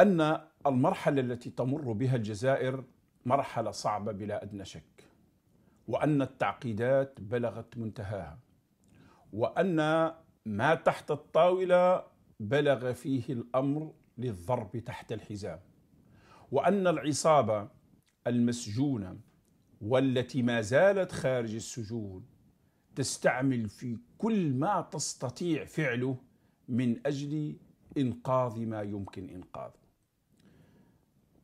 ان المرحله التي تمر بها الجزائر مرحله صعبه بلا ادنى شك وان التعقيدات بلغت منتهاها وان ما تحت الطاوله بلغ فيه الامر للضرب تحت الحزام وان العصابه المسجونه والتي ما زالت خارج السجون تستعمل في كل ما تستطيع فعله من اجل انقاذ ما يمكن انقاذه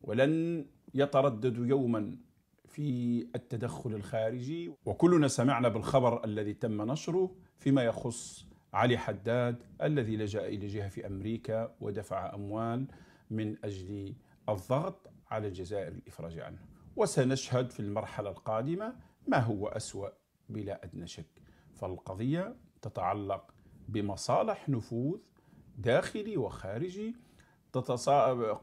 ولن يترددوا يوما في التدخل الخارجي وكلنا سمعنا بالخبر الذي تم نشره فيما يخص علي حداد الذي لجأ إلى جهة في أمريكا ودفع أموال من أجل الضغط على الجزائر الإفراج عنه وسنشهد في المرحلة القادمة ما هو أسوأ بلا أدنى شك فالقضية تتعلق بمصالح نفوذ داخلي وخارجي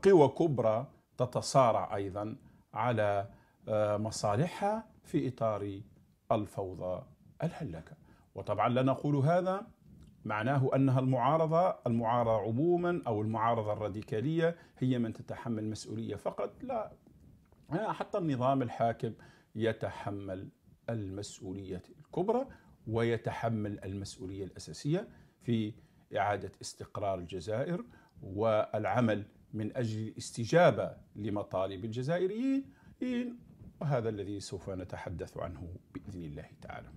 قوى كبرى تتصارع ايضا على آه، مصالحها في اطار الفوضى الهلكه وطبعا لا نقول هذا معناه انها المعارضه المعارضه عموما او المعارضه الراديكاليه هي من تتحمل مسؤوليه فقط لا آه، حتى النظام الحاكم يتحمل المسؤوليه الكبرى ويتحمل المسؤوليه الاساسيه في اعاده استقرار الجزائر والعمل من أجل الاستجابة لمطالب الجزائريين وهذا الذي سوف نتحدث عنه بإذن الله تعالى